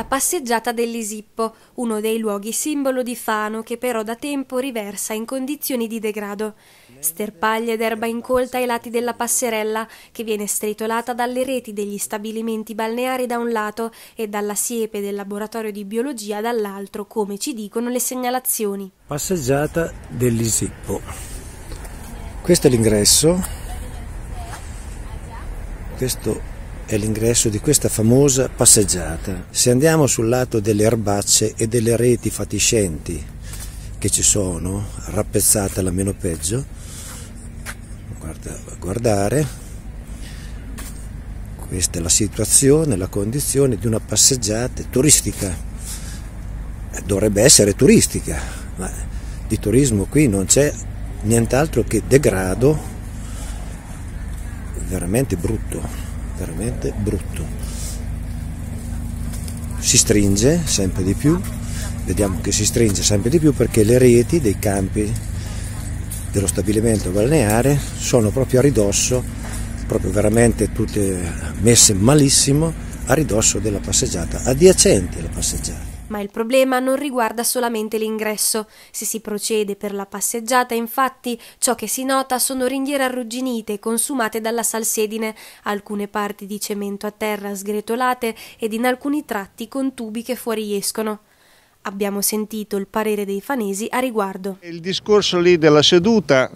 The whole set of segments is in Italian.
la passeggiata dell'Isippo, uno dei luoghi simbolo di Fano che però da tempo riversa in condizioni di degrado. Sterpaglie d'erba incolta ai lati della passerella, che viene stritolata dalle reti degli stabilimenti balneari da un lato e dalla siepe del laboratorio di biologia dall'altro, come ci dicono le segnalazioni. Passeggiata dell'Isippo. Questo è l'ingresso. Questo è l'ingresso di questa famosa passeggiata. Se andiamo sul lato delle erbacce e delle reti fatiscenti che ci sono, rappezzate alla meno peggio, guarda, guardare, questa è la situazione, la condizione di una passeggiata turistica. Eh, dovrebbe essere turistica, ma di turismo qui non c'è nient'altro che degrado veramente brutto veramente brutto. Si stringe sempre di più, vediamo che si stringe sempre di più perché le reti dei campi dello stabilimento balneare sono proprio a ridosso, proprio veramente tutte messe malissimo a ridosso della passeggiata, adiacenti alla passeggiata. Ma il problema non riguarda solamente l'ingresso. Se si procede per la passeggiata, infatti, ciò che si nota sono ringhiere arrugginite consumate dalla salsedine, alcune parti di cemento a terra sgretolate ed in alcuni tratti con tubi che fuoriescono. Abbiamo sentito il parere dei fanesi a riguardo. Il discorso lì della seduta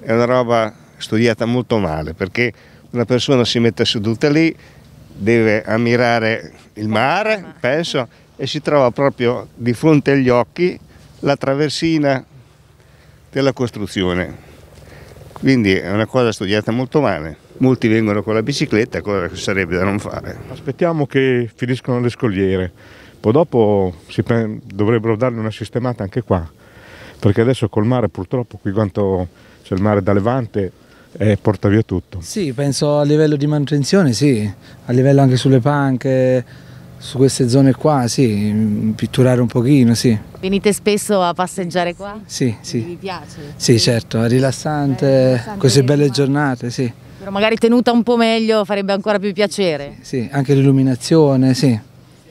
è una roba studiata molto male perché una persona si mette seduta lì, deve ammirare il mare, penso, e si trova proprio di fronte agli occhi la traversina della costruzione. Quindi è una cosa studiata molto male. Molti vengono con la bicicletta, cosa che sarebbe da non fare. Aspettiamo che finiscono le scogliere, poi dopo pre- dovrebbero darle una sistemata anche qua, perché adesso col mare purtroppo qui quanto c'è il mare da levante e eh, porta via tutto. Sì, penso a livello di manutenzione, sì, a livello anche sulle panche, su queste zone qua, sì, pitturare un pochino, sì. Venite spesso a passeggiare qua? Sì, sì. Vi piace? Sì, certo, è rilassante, è rilassante così belle giornate, sì. Però magari tenuta un po' meglio farebbe ancora più piacere. Sì, anche l'illuminazione, sì.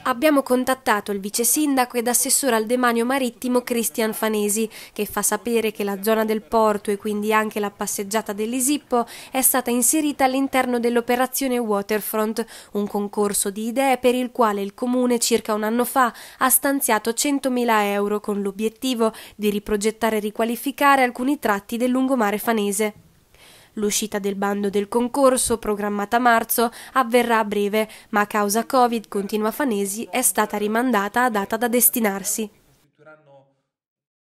Abbiamo contattato il vice sindaco ed assessore al demanio marittimo Cristian Fanesi, che fa sapere che la zona del porto e quindi anche la passeggiata dell'Isippo è stata inserita all'interno dell'operazione Waterfront, un concorso di idee per il quale il comune circa un anno fa ha stanziato 100.000 euro con l'obiettivo di riprogettare e riqualificare alcuni tratti del lungomare fanese. L'uscita del bando del concorso, programmata a marzo, avverrà a breve, ma a causa Covid, continua Fanesi, è stata rimandata a data da destinarsi.